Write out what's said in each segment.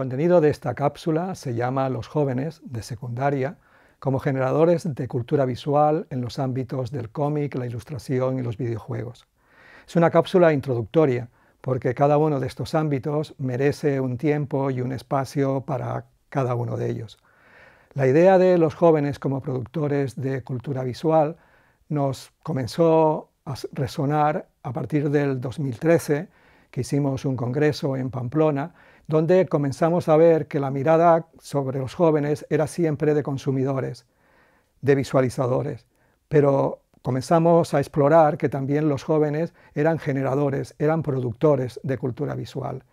El contenido de esta cápsula se llama Los jóvenes de secundaria como generadores de cultura visual en los ámbitos del cómic, la ilustración y los videojuegos. Es una cápsula introductoria porque cada uno de estos ámbitos merece un tiempo y un espacio para cada uno de ellos. La idea de los jóvenes como productores de cultura visual nos comenzó a resonar a partir del 2013, que hicimos un congreso en Pamplona donde comenzamos a ver que la mirada sobre los jóvenes era siempre de consumidores, de visualizadores, pero comenzamos a explorar que también los jóvenes eran generadores, eran productores de cultura visual.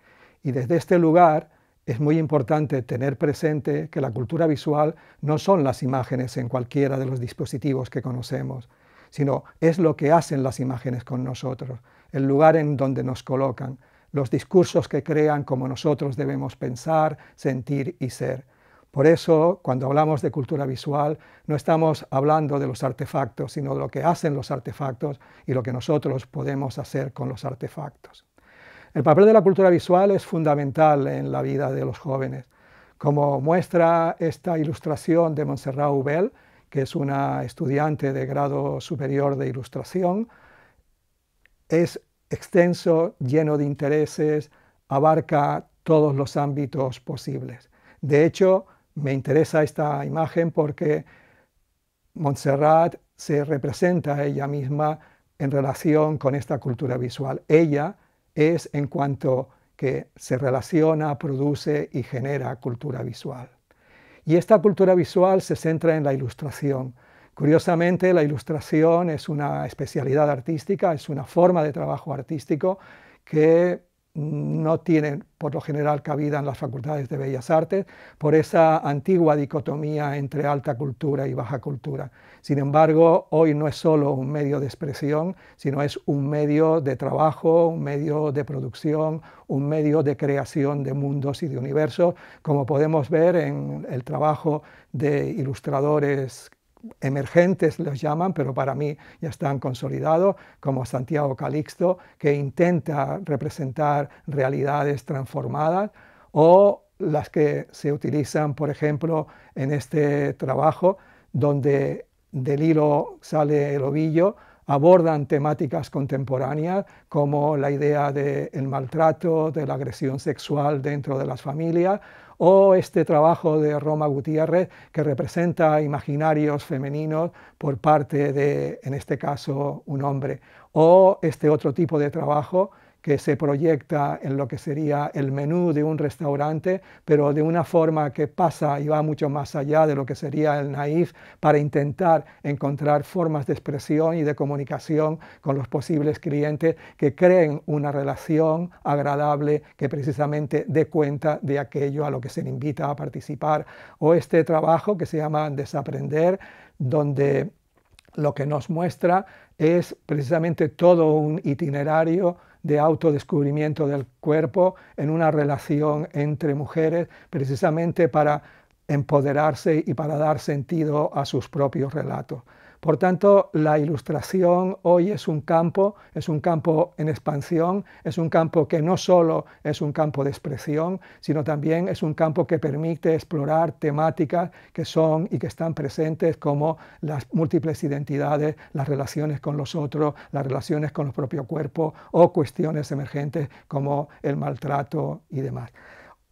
Y desde este lugar es muy importante tener presente que la cultura visual no son las imágenes en cualquiera de los dispositivos que conocemos, sino es lo que hacen las imágenes con nosotros, el lugar en donde nos colocan, los discursos que crean cómo nosotros debemos pensar, sentir y ser. Por eso, cuando hablamos de cultura visual, no estamos hablando de los artefactos, sino de lo que hacen los artefactos y lo que nosotros podemos hacer con los artefactos. El papel de la cultura visual es fundamental en la vida de los jóvenes. Como muestra esta ilustración de Montserrat Ubel, que es una estudiante de grado superior de ilustración, es extenso, lleno de intereses, abarca todos los ámbitos posibles. De hecho, me interesa esta imagen porque Montserrat se representa a ella misma en relación con esta cultura visual. Ella es en cuanto que se relaciona, produce y genera cultura visual. Y esta cultura visual se centra en la ilustración, Curiosamente, la ilustración es una especialidad artística, es una forma de trabajo artístico que no tiene, por lo general cabida en las facultades de bellas artes por esa antigua dicotomía entre alta cultura y baja cultura. Sin embargo, hoy no es solo un medio de expresión, sino es un medio de trabajo, un medio de producción, un medio de creación de mundos y de universos, como podemos ver en el trabajo de ilustradores emergentes los llaman, pero para mí ya están consolidados, como Santiago Calixto, que intenta representar realidades transformadas, o las que se utilizan, por ejemplo, en este trabajo, donde del hilo sale el ovillo, abordan temáticas contemporáneas como la idea del maltrato, de la agresión sexual dentro de las familias o este trabajo de Roma Gutiérrez que representa imaginarios femeninos por parte de, en este caso, un hombre, o este otro tipo de trabajo que se proyecta en lo que sería el menú de un restaurante, pero de una forma que pasa y va mucho más allá de lo que sería el naif para intentar encontrar formas de expresión y de comunicación con los posibles clientes que creen una relación agradable que precisamente dé cuenta de aquello a lo que se le invita a participar. O este trabajo que se llama Desaprender, donde lo que nos muestra es precisamente todo un itinerario de autodescubrimiento del cuerpo en una relación entre mujeres, precisamente para empoderarse y para dar sentido a sus propios relatos. Por tanto, la ilustración hoy es un campo, es un campo en expansión, es un campo que no solo es un campo de expresión, sino también es un campo que permite explorar temáticas que son y que están presentes como las múltiples identidades, las relaciones con los otros, las relaciones con el propio cuerpo o cuestiones emergentes como el maltrato y demás.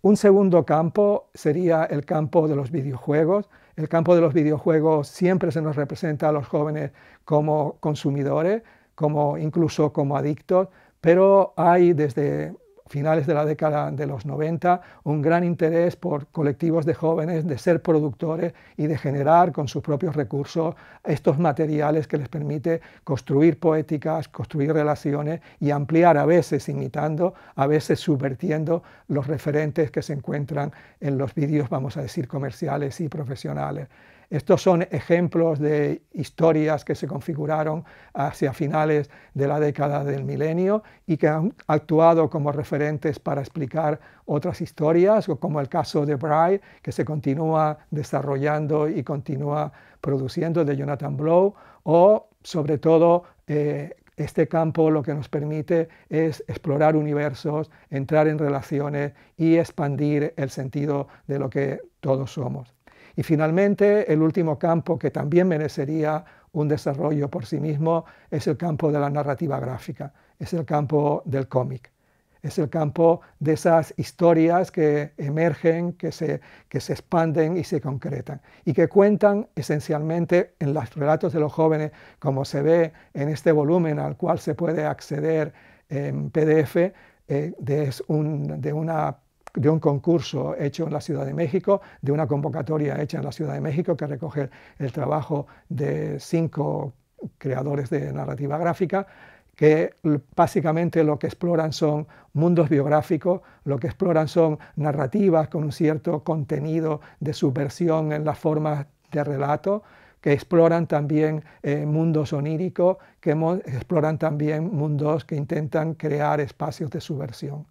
Un segundo campo sería el campo de los videojuegos. El campo de los videojuegos siempre se nos representa a los jóvenes como consumidores, como incluso como adictos, pero hay desde finales de la década de los 90, un gran interés por colectivos de jóvenes de ser productores y de generar con sus propios recursos estos materiales que les permite construir poéticas, construir relaciones y ampliar a veces imitando, a veces subvertiendo los referentes que se encuentran en los vídeos, vamos a decir, comerciales y profesionales. Estos son ejemplos de historias que se configuraron hacia finales de la década del milenio y que han actuado como referentes para explicar otras historias, como el caso de Bry, que se continúa desarrollando y continúa produciendo de Jonathan Blow, o sobre todo eh, este campo lo que nos permite es explorar universos, entrar en relaciones y expandir el sentido de lo que todos somos. Y finalmente, el último campo que también merecería un desarrollo por sí mismo es el campo de la narrativa gráfica, es el campo del cómic, es el campo de esas historias que emergen, que se, que se expanden y se concretan y que cuentan esencialmente en los relatos de los jóvenes, como se ve en este volumen al cual se puede acceder en PDF, eh, de, de una de un concurso hecho en la Ciudad de México, de una convocatoria hecha en la Ciudad de México que recoge el trabajo de cinco creadores de narrativa gráfica que básicamente lo que exploran son mundos biográficos, lo que exploran son narrativas con un cierto contenido de subversión en las formas de relato, que exploran también eh, mundos oníricos, que exploran también mundos que intentan crear espacios de subversión.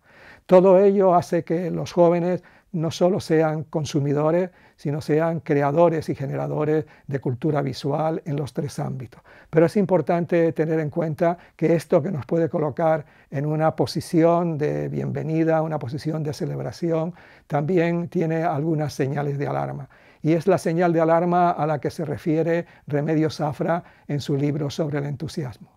Todo ello hace que los jóvenes no solo sean consumidores, sino sean creadores y generadores de cultura visual en los tres ámbitos. Pero es importante tener en cuenta que esto que nos puede colocar en una posición de bienvenida, una posición de celebración, también tiene algunas señales de alarma. Y es la señal de alarma a la que se refiere Remedio Zafra en su libro sobre el entusiasmo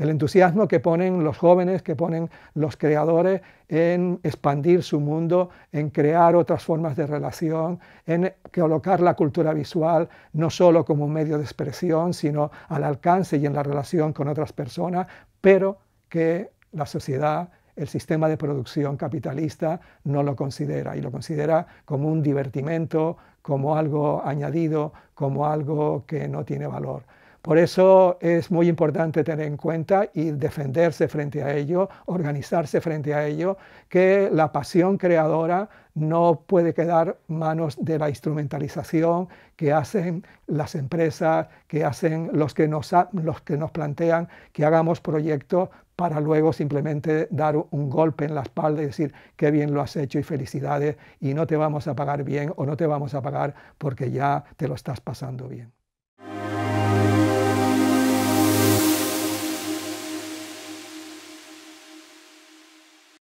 el entusiasmo que ponen los jóvenes, que ponen los creadores en expandir su mundo, en crear otras formas de relación, en colocar la cultura visual no solo como un medio de expresión, sino al alcance y en la relación con otras personas, pero que la sociedad el sistema de producción capitalista no lo considera y lo considera como un divertimento, como algo añadido, como algo que no tiene valor. Por eso es muy importante tener en cuenta y defenderse frente a ello, organizarse frente a ello, que la pasión creadora no puede quedar manos de la instrumentalización que hacen las empresas, que hacen los que nos, los que nos plantean que hagamos proyectos para luego simplemente dar un golpe en la espalda y decir qué bien lo has hecho y felicidades y no te vamos a pagar bien o no te vamos a pagar porque ya te lo estás pasando bien.